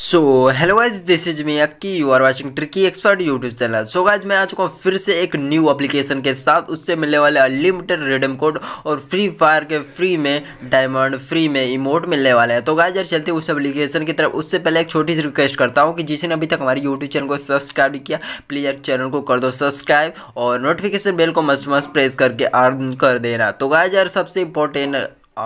so hello guys this is me Akki you are watching Tricky Expert YouTube channel so guys मैं आ चुका हूँ फिर से एक न्यू एप्लीकेशन के साथ उससे मिलने वाले अनलिमिटेड रेडम कोड और फ्री फायर के फ्री में डायमंड फ्री में इमोट मिलने वाले हैं तो गाइज यार चलते उस एप्लीकेशन की तरफ उससे पहले एक छोटी सी रिक्वेस्ट करता हूँ कि जिसने अभी तक हमारे यूट्यूब चैनल को सब्सक्राइब किया प्लीज़ यार चैनल को कर दो सब्सक्राइब और नोटिफिकेशन बेल को मस्त मस्त प्रेस करके आर्न कर देना तो गाइज यार सबसे इंपॉर्टेंट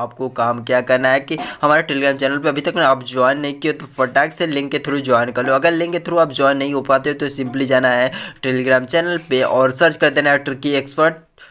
आपको काम क्या करना है कि हमारे टेलीग्राम चैनल पर अभी तक ना आप ज्वाइन नहीं किए तो फटाक से लिंक के थ्रू ज्वाइन कर लो अगर लिंक के थ्रू आप ज्वाइन नहीं हो पाते हो तो सिंपली जाना है टेलीग्राम चैनल पर और सर्च कर देना है ट्रिकी एक्सपर्ट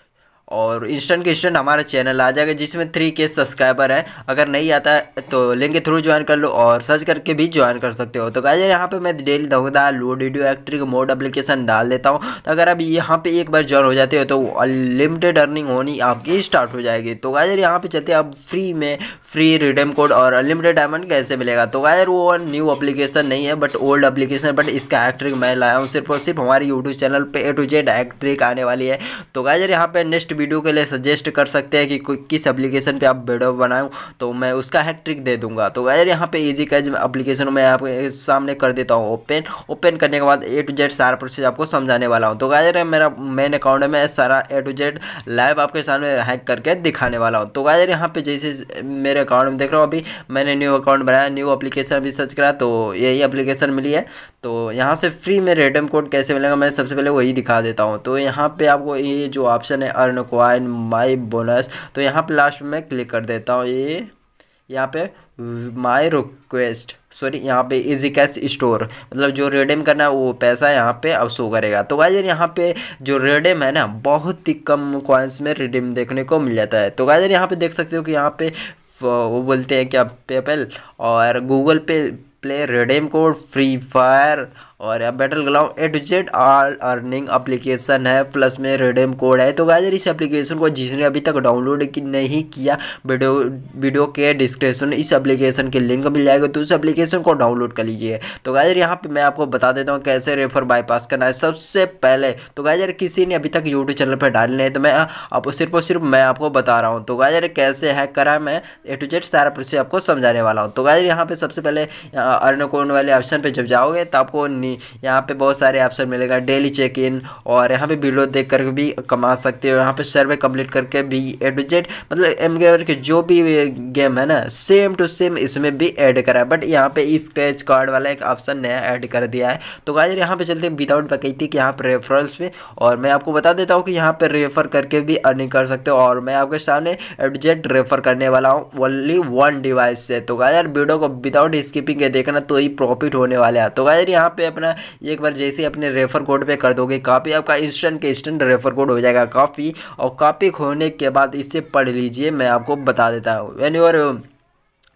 और इंस्टेंट के इंस्टेंट हमारा चैनल आ जाएगा जिसमें थ्री के सब्सक्राइबर हैं अगर नहीं आता है तो लिंक के थ्रू ज्वाइन कर लो और सर्च करके भी ज्वाइन कर सकते हो तो गाइज यहाँ पे मैं डेली धमकदार लो वीडियो एक्ट्रिक मोड एप्लीकेशन डाल देता हूँ तो अगर आप यहाँ पे एक बार ज्वाइन हो जाते हो तो अनलिमिटेड अर्निंग होनी आपकी स्टार्ट हो जाएगी तो गाजर यहाँ पे चलते आप फ्री में फ्री रिडेम कोड और अनलिमिटेड डायमंड कैसे मिलेगा तो गाजर वो न्यू अप्लीकेशन नहीं है बट ओल्ड अप्लीकेशन बट इसका एक्ट्रिक मैं लाया हूँ सिर्फ और सिर्फ हमारे यूट्यूब चैनल पर ए टू जेड एक्ट्रिक आने वाली है तो गाजर यहाँ पे नेक्स्ट वीडियो के लिए सजेस्ट कर सकते हैं कि कोई किस एप्लीकेशन पे आप वीडियो बनाऊँ तो मैं उसका हैक ट्रिक दे दूंगा तो गैर यहाँ पे इजी कैज एप्लीकेशन में आपके सामने कर देता हूँ ओपन ओपन करने के बाद ए टू जेड सारा प्रोसेस आपको समझाने वाला हूँ तो गायर मेरा मेन अकाउंट में सारा ए टू जेड लाइव आपके सामने हैक करके दिखाने वाला हूँ तो गायर यहाँ पे जैसे मेरे अकाउंट में देख रहा हूँ अभी मैंने न्यू अकाउंट बनाया न्यू अप्लीकेशन अभी सर्च करा तो यही अप्लीकेशन मिली है तो यहाँ से फ्री में रेडम कोड कैसे मिलेगा मैं सबसे पहले वही दिखा देता हूँ तो यहाँ पे आपको ये जो ऑप्शन है अर्न क्वाइन माई बोनस तो यहाँ पर लास्ट में मैं क्लिक कर देता हूँ ये यहाँ पे माई रिक्वेस्ट सॉरी यहाँ पे इजी कैश स्टोर मतलब जो रेडेम करना है वो पैसा यहाँ पे अब शो करेगा तो गाजर यहाँ पे जो रेडेम है ना बहुत ही कम क्वाइंस में रेडेम देखने को मिल जाता है तो गाजर यहाँ पे देख सकते हो कि यहाँ पे वो बोलते हैं क्या पेपल और Google Pay Play redeem code Free Fire और यहाँ Battle Ground A to Z all earning application है प्लस में रेडम कोड है तो गाजर इस एप्लीकेशन को जिसने अभी तक डाउनलोड की नहीं किया वीडियो वीडियो के डिस्क्रिप्शन इस एप्लीकेशन के लिंक मिल जाएगा तो उस एप्लीकेशन को डाउनलोड कर लीजिए तो गाजर यहाँ पर मैं आपको बता देता हूँ कैसे रेफर बाईपास करना है सबसे पहले तो गाजर किसी ने अभी तक यूट्यूब चैनल पर डाल नहीं तो मैं आप सिर्फ और सिर्फ मैं आपको बता रहा हूँ तो गाजर कैसे हैक करा है मैं ए टू जेड सारा प्रोसेस आपको समझाने वाला हूँ तो गाजर यहाँ पर सबसे पहले अर्न कोड वाले ऑप्शन पर जब जाओगे तो आपको मनी यहाँ पे बहुत सारे ऑप्शन मिलेगा डेली चेक इन और यहाँ पे वीडियो देख कर भी कमा सकते हो यहाँ पे सर्वे कंप्लीट करके भी एडजेट मतलब एम गेमर के जो भी गेम है ना सेम टू सेम इसमें भी ऐड करा है बट यहाँ पे स्क्रैच कार्ड वाला एक ऑप्शन नया ऐड कर दिया है तो गाजर यहाँ पे चलते हैं विदाउट बकैती कि यहाँ पर रेफरल्स पे और मैं आपको बता देता हूँ कि यहाँ पर रेफर करके भी अर्निंग कर सकते हो और मैं आपके सामने एडजेट रेफर करने वाला हूँ ओनली वन डिवाइस से तो गाजर वीडियो को विदाउट स्किपिंग के देखना तो ही प्रॉफिट होने वाला है तो गाजर यहाँ पे अपना अपना एक बार जैसे अपने रेफर कोड पे कर दोगे कापी आपका इंस्टेंट के इंस्टेंट रेफर कोड हो जाएगा काफ़ी और कापी खोने के बाद इसे पढ़ लीजिए मैं आपको बता देता हूँ when your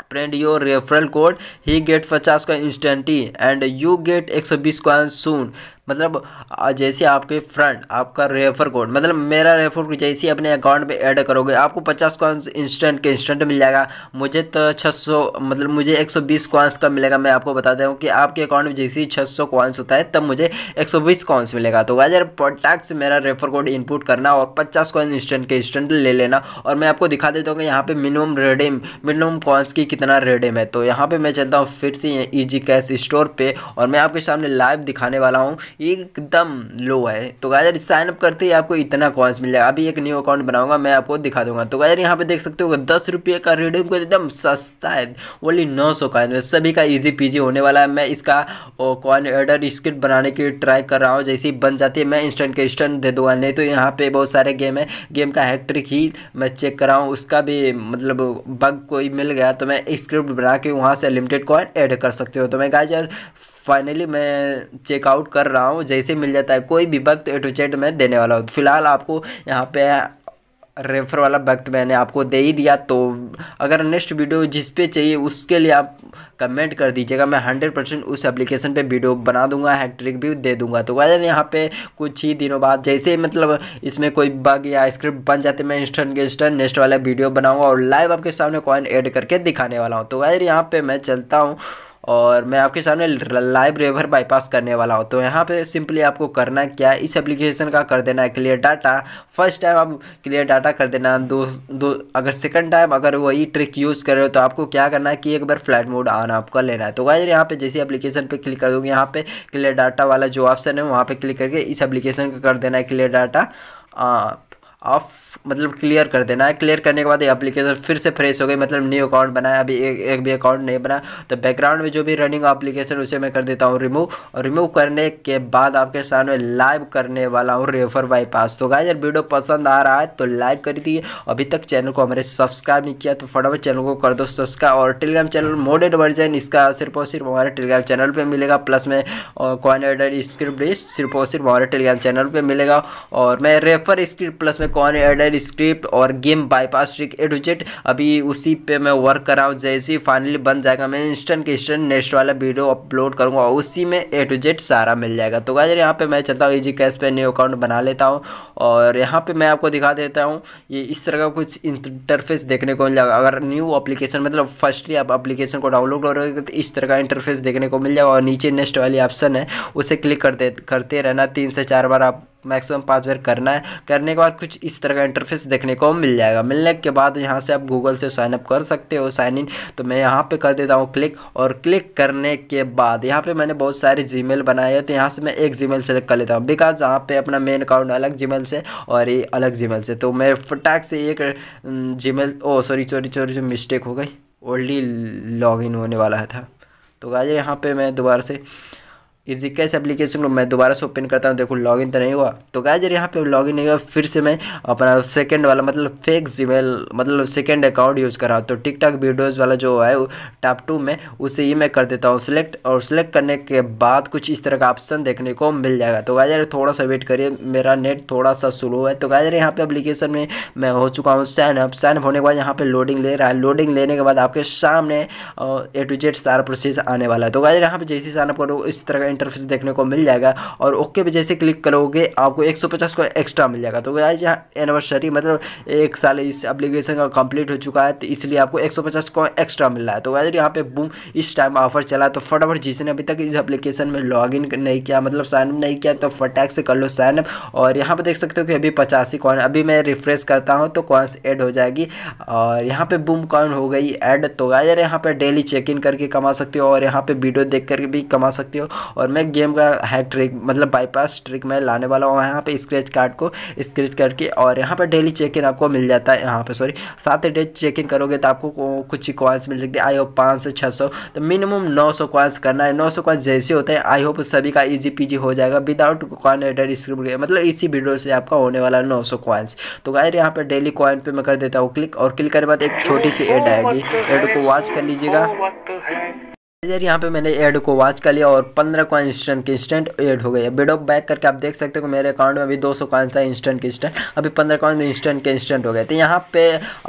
print your referral code ही गेट पचास का इंस्टेंटी एंड यू गेट एक सौ बीस कॉइन सून मतलब जैसे आपके फ्रंट आपका रेफर कोड मतलब मेरा रेफर कोड जैसे अपने अकाउंट पे ऐड करोगे आपको पचास कॉइन्स इंस्टेंट के इंस्टेंट मिल जाएगा मुझे तो छः सौ मतलब मुझे एक सौ बीस का मिलेगा मैं आपको बता दूँ कि आपके अकाउंट में जैसे ही छः सौ कॉइन्स होता है तब मुझे एक सौ बीस मिलेगा तो वाइजर पटाक मेरा रेफर कोड इनपुट करना और पचास कॉइन इंस्टेंट के इंस्टेंट ले लेना और मैं आपको दिखा देता हूँ कि यहाँ पे मिनिमम रेडिम मिनिमम कॉन्स की कितना रेडिम है तो यहाँ पे मैं चलता हूँ फिर से ईजी कैश स्टोर पे और मैं आपके सामने लाइव दिखाने वाला हूँ एकदम लो है तो गाजर साइनअप करते ही आपको इतना कॉइन्स मिल जाएगा अभी एक न्यू अकाउंट बनाऊंगा मैं आपको दिखा दूंगा तो गाजर यहाँ पे देख सकते हो दस रुपये का रिडीम को एकदम सस्ता है ओनली नौ सौ कॉइन में सभी का ईजी पीजी होने वाला है मैं इसका कॉइन एडर स्क्रिप्ट बनाने की ट्राई कर रहा हूँ जैसे बन जाती है मैं इंस्टेंट के इंस्टेंट दे दूंगा नहीं तो यहाँ पे बहुत सारे गेम है गेम का हैक्ट्रिक ही मैं चेक कर रहा हूँ उसका भी मतलब बग कोई मिल गया तो मैं स्क्रिप्ट बना के वहाँ से लिमिटेड कॉइन एड कर सकते हो तो मैं गाजर फाइनली मैं चेकआउट कर रहा हूँ जैसे मिल जाता है कोई भी वक्त ए टू जेड मैं देने वाला हूँ फिलहाल आपको यहाँ पे रेफर वाला वक्त मैंने आपको दे ही दिया तो अगर नेक्स्ट वीडियो जिस पे चाहिए उसके लिए आप कमेंट कर दीजिएगा मैं हंड्रेड परसेंट उस एप्लीकेशन पे वीडियो बना दूंगा हैट्रिक भी दे दूंगा तो अगर यहाँ पे कुछ ही दिनों बाद जैसे मतलब इसमें कोई बग या स्क्रिप्ट बन जाते मैं इंस्टेंट के इंस्टेंट नेक्स्ट वाला वीडियो बनाऊँगा और लाइव आपके सामने कॉइन एड करके दिखाने वाला हूँ तो अगर यहाँ पर मैं चलता हूँ और मैं आपके सामने लाइव रेवर बाईपास करने वाला हूँ तो यहाँ पे सिंपली आपको करना क्या है इस एप्लीकेशन का कर देना है क्लियर डाटा फर्स्ट टाइम आप क्लियर डाटा कर देना दो दो अगर सेकंड टाइम अगर वही ट्रिक यूज़ कर रहे हो तो आपको क्या करना है कि एक बार फ्लैट मोड आना आपका लेना है तो वाइज यहाँ पे जैसे एप्लीकेशन पर क्लिक कर दूँगी यहाँ पर क्लियर डाटा वाला जो ऑप्शन है वहाँ पर क्लिक करके इस एप्लीकेशन का कर देना है क्लियर डाटा ऑफ मतलब क्लियर कर देना है क्लियर करने के बाद ये एप्लीकेशन फिर से फ्रेश हो गई मतलब न्यू अकाउंट बनाया अभी एक एक भी अकाउंट नहीं बना तो बैकग्राउंड में जो भी रनिंग एप्लीकेशन उसे मैं कर देता हूँ रिमूव और रिमूव करने के बाद आपके सामने लाइव करने वाला हूँ रेफर बाईपास तो गाय वीडियो पसंद आ रहा है तो लाइक कर दिए अभी तक चैनल को हमारे सब्सक्राइब नहीं किया तो फटाफट चैनल को कर दो सब्सक्राइब और टेलीग्राम चैनल मोडेड वर्जन इसका सिर्फ और सिर्फ हमारे टेलीग्राम चैनल पर मिलेगा प्लस में कॉइन स्क्रिप्ट सिर्फ और सिर्फ हमारे टेलीग्राम चैनल पर मिलेगा और मैं रेफर स्क्रिप्ट प्लस में इसमें कौन एडर स्क्रिप्ट और गेम बाईपास ट्रिक एडोजेट अभी उसी पे मैं वर्क कर रहा हूँ जैसे ही फाइनली बन जाएगा मैं इंस्टेंट के इंस्टेंट नेक्स्ट वाला वीडियो अपलोड करूँगा उसी में एडोजेट सारा मिल जाएगा तो गाजर यहाँ पर मैं चलता हूँ ईजी कैश पर न्यू अकाउंट बना लेता हूँ और यहाँ पर मैं आपको दिखा देता हूँ ये इस तरह का कुछ इंटरफेस देखने को मिल जाएगा अगर न्यू अप्लीकेशन मतलब फर्स्टली आप अप्लीकेशन को डाउनलोड करोगे तो इस तरह का इंटरफेस देखने को मिल जाएगा और नीचे नेक्स्ट वाली ऑप्शन है उसे क्लिक करते करते रहना तीन से चार बार आप मैक्सिमम पाँच बार करना है करने के बाद कुछ इस तरह का इंटरफेस देखने को मिल जाएगा मिलने के बाद यहाँ से आप गूगल से साइनअप कर सकते हो साइन इन तो मैं यहाँ पे कर देता हूँ क्लिक और क्लिक करने के बाद यहाँ पे मैंने बहुत सारे मेल बनाए हैं तो यहाँ से मैं एक जी मेल सेलेक्ट कर लेता हूँ बिकॉज यहाँ पे अपना मेन अकाउंट अलग मेल से और ये अलग मेल से तो मैं फटाक से एक मेल ओ सॉरी चोरी चोरी सॉरी मिस्टेक हो गई ओल्डी लॉग इन होने वाला था तो गाजर यहाँ पे मैं दोबारा से इजी कैस एप्लीकेशन को मैं दोबारा से ओपन करता हूँ देखो लॉगिन तो नहीं हुआ तो क्या जर यहाँ पे लॉगिन नहीं हुआ फिर से मैं अपना सेकंड वाला मतलब फेक जीमेल मतलब सेकंड अकाउंट यूज़ कर रहा हूँ तो टिक टॉक वीडियोज़ वाला जो है टॉप टू में उसे ही मैं कर देता हूँ सिलेक्ट और सिलेक्ट करने के बाद कुछ इस तरह का ऑप्शन देखने को मिल जाएगा तो क्या जर थोड़ा सा वेट करिए मेरा नेट थोड़ा सा स्लो है तो क्या जर यहाँ पर अप्लीकेशन में मैं हो चुका हूँ साइन अप साइन होने के बाद यहाँ पर लोडिंग ले रहा है लोडिंग लेने के बाद आपके सामने ए टू जेड सारा प्रोसेस आने वाला है तो जर यहाँ पर जैसे साइन करो इस तरह इंटरफेस देखने को मिल जाएगा और ओके पे जैसे क्लिक करोगे आपको 150 का एक्स्ट्रा मिल जाएगा तो आज यहाँ एनिवर्सरी मतलब एक साल इस एप्लीकेशन का कंप्लीट हो चुका है तो इसलिए आपको 150 का एक्स्ट्रा मिल रहा है तो आज यहाँ पे बूम इस टाइम ऑफर चला तो फटाफट जिसने अभी तक इस एप्लीकेशन में लॉग नहीं किया मतलब साइनअप नहीं किया तो फटैक से कर लो साइनअप और यहाँ पर देख सकते हो कि अभी पचासी कॉइन अभी मैं रिफ्रेश करता हूँ तो कॉइन्स ऐड हो जाएगी और यहाँ पर बूम कॉइन हो गई एड तो गाइज यहाँ पर डेली चेक इन करके कमा सकते हो और यहाँ पर वीडियो देख करके भी कमा सकते हो और और मैं गेम का हैक ट्रिक मतलब बाईपास ट्रिक मैं लाने वाला हूँ यहाँ पे स्क्रेच कार्ड को स्क्रेच करके और यहाँ पर डेली चेक इन आपको मिल जाता है यहाँ पे सॉरी सात डे चेक इन करोगे तो आपको कुछ ही मिल सकती है आई होप पाँच से छः सौ तो मिनिमम नौ सौ क्वाइंस करना है नौ सौ क्वाइंस जैसे होते हैं आई होप सभी का ईजी पीजी हो जाएगा विदाउट कॉइन एडर स्क्रिप्ट मतलब इसी वीडियो से आपका होने वाला है नौ सौ क्वाइंस तो गायर यहाँ पर डेली कॉइन पे मैं कर देता हूँ क्लिक और क्लिक करने के बाद एक छोटी सी एड आएगी एड को वॉच कर लीजिएगा इधर यहाँ पे मैंने ऐड को वॉच कर लिया और पंद्रह कॉइन इंस्टेंट के इंस्टेंट ऐड हो गया बेड बैक करके आप देख सकते हो मेरे अकाउंट में अभी दो सौ कॉइन था इंस्टेंट के इंस्टेंट अभी पंद्रह कॉइन इंस्टेंट के इंस्टेंट हो गए तो यहाँ पे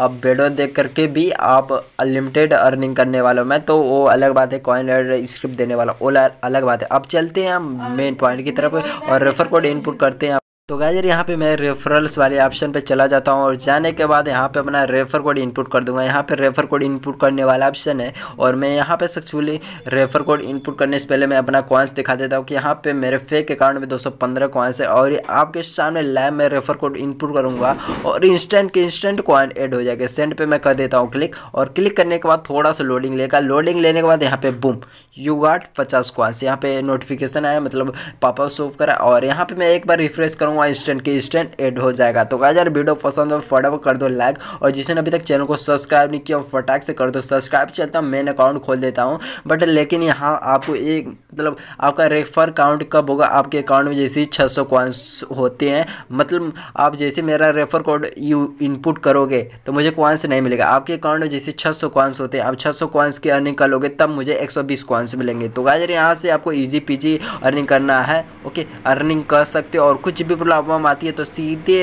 आप बेडो देख करके भी आप अनलिमिटेड अर्निंग करने वाले मैं तो वो अलग बात है कॉइन एड स्क्रिप्ट देने वाला वो अलग बात है अब चलते हैं हम मेन पॉइंट की तरफ और रेफर कोड इनपुट करते हैं तो गाजर यहाँ पे मैं रेफरल्स वाले ऑप्शन पे चला जाता हूँ और जाने के बाद यहाँ पे अपना रेफर कोड इनपुट कर दूंगा यहाँ पे रेफर कोड इनपुट करने वाला ऑप्शन है और मैं यहाँ पे सक्सेसफुली रेफर कोड इनपुट करने से पहले मैं अपना कॉइन्स दिखा देता हूँ कि यहाँ पे मेरे फेक अकाउंट में 215 कॉइन्स है और आपके सामने लाइव में रेफर कोड इनपुट करूँगा और इंस्टेंट के इंस्टेंट कॉइन एड हो जाएगा सेंड पर मैं कर देता हूँ क्लिक और क्लिक करने के बाद थोड़ा सा लोडिंग लेगा लोडिंग लेने के बाद यहाँ पे बुम यू गाट पचास कॉइन्स यहाँ पे नोटिफिकेशन आया मतलब पापा सोव करा और यहाँ पर मैं एक बार रिफ्रेश करूँगा वहाँ इंस्टेंट के इंस्टेंट एड हो जाएगा तो कहा यार वीडियो पसंद हो फटाफट कर दो लाइक और जिसने अभी तक चैनल को सब्सक्राइब नहीं किया फटाक से कर दो सब्सक्राइब चलता हूँ मेन अकाउंट खोल देता हूँ बट लेकिन यहाँ आपको एक मतलब आपका रेफर काउंट कब होगा आपके अकाउंट में जैसे ही छः कॉइन्स होते हैं मतलब आप जैसे मेरा रेफर कोड यू इनपुट करोगे तो मुझे कॉइन्स नहीं मिलेगा आपके अकाउंट में जैसे छः सौ कॉइन्स होते हैं आप छः सौ कॉइन्स की अर्निंग कर लोगे तब मुझे एक 120 कॉइन्स मिलेंगे तो गाजर यहाँ से आपको ईजी पीजी अर्निंग करना है ओके अर्निंग कर सकते हो और कुछ भी प्रॉब्लम आती है तो सीधे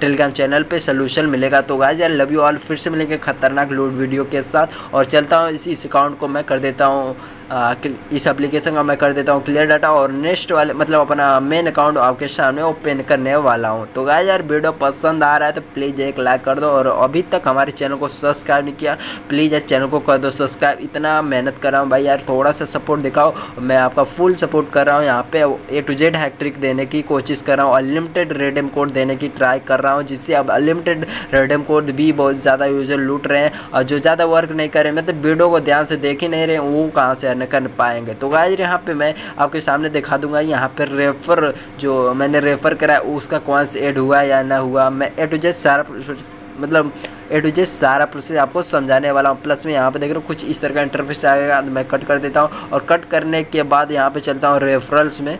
टेलीग्राम चैनल पर सोल्यूशन मिलेगा तो गाइज यार लव यू ऑल फिर से मिलेंगे खतरनाक लूट वीडियो के साथ और चलता हूँ इस अकाउंट को मैं कर देता हूँ इस एप्लीकेशन का मैं कर देता हूँ क्लियर डाटा और नेक्स्ट वाले मतलब अपना मेन अकाउंट आपके सामने ओपन करने वाला हूँ तो गाय यार वीडियो पसंद आ रहा है तो प्लीज़ एक लाइक कर दो और अभी तक हमारे चैनल को सब्सक्राइब नहीं किया प्लीज़ यार चैनल को कर दो सब्सक्राइब इतना मेहनत कर रहा हूँ भाई यार थोड़ा सा सपोर्ट दिखाओ मैं आपका फुल सपोर्ट कर रहा हूँ यहाँ पे ए टू जेड हैट्रिक देने की कोशिश कर रहा हूँ अनलिमिटेड रेडम कोड देने की ट्राई कर रहा हूँ जिससे अब अनलिमिटेड रेडम कोड भी बहुत ज़्यादा यूजर लूट रहे हैं और जो ज़्यादा वर्क नहीं कर रहे मतलब वीडियो को ध्यान से देख ही नहीं रहे वो कहाँ से कर, कर पाएंगे तो गाय यहाँ पे मैं आपके सामने दिखा दूंगा यहाँ पर रेफ़र जो मैंने रेफ़र कराया उसका कौन सा एड हुआ या ना हुआ मैं ए टू जेड सारा मतलब ए टू जेड सारा प्रोसेस आपको समझाने वाला हूँ प्लस में यहाँ पे देख रहा हूँ कुछ इस तरह का इंटरफेस आएगा मैं कट कर देता हूँ और कट करने के बाद यहाँ पे चलता हूँ रेफरल्स में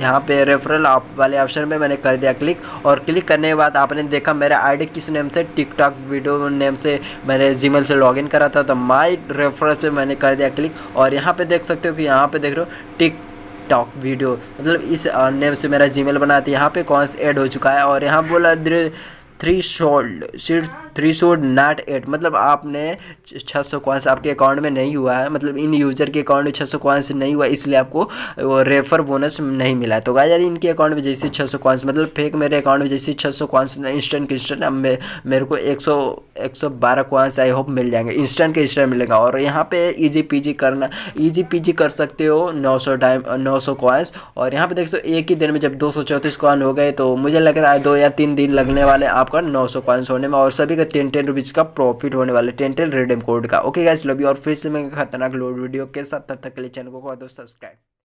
यहाँ पे रेफरल आप वाले ऑप्शन पे मैंने कर दिया क्लिक और क्लिक करने के बाद आपने देखा मेरा आईडी किस नेम से टिकटॉक वीडियो नेम से मैंने जीमेल से लॉगिन करा था तो माई रेफरल पे मैंने कर दिया क्लिक और यहाँ पे देख सकते हो कि यहाँ पे देख रहे हो टिक टॉक वीडियो मतलब इस नेम से मेरा जीमेल बना था यहाँ पर कौन सा ऐड हो चुका है और यहाँ बोला थ्री शोल्ड सिर्फ थ्री शोल्ड नाट एट मतलब आपने छः सौ कॉइन्स आपके अकाउंट में नहीं हुआ है मतलब इन यूज़र के अकाउंट में छः सौ कॉइन्स नहीं हुआ इसलिए आपको वो रेफर बोनस नहीं मिला तो गाय यार इनके अकाउंट में जैसे छः सौ कॉइन्स मतलब फेक मेरे अकाउंट में जैसे छः सौ कॉइन्स इंस्टेंट के इंस्टेंट अब मेरे को एक सौ एक सौ बारह कॉइन्स आई होप मिल जाएंगे इंस्टेंट के इंस्टेंट मिलेगा और यहाँ पे ईजी जी करना ईजी जी कर सकते हो नौ सौ टाइम नौ सौ कॉइन्स और यहाँ पे देख सो एक ही दिन में जब दो सौ चौंतीस कॉइन हो गए तो मुझे लग रहा है दो या तीन दिन लगने वाले आप आपका नौ सौ पॉइंट होने में और सभी का टेन टेन रुपीज़ का प्रॉफिट होने वाला है टेन टेन रिडीम कोड का ओके गाइस लव और फिर से मैं खतरनाक लोड वीडियो के साथ तब तक के लिए चैनल को कर दो सब्सक्राइब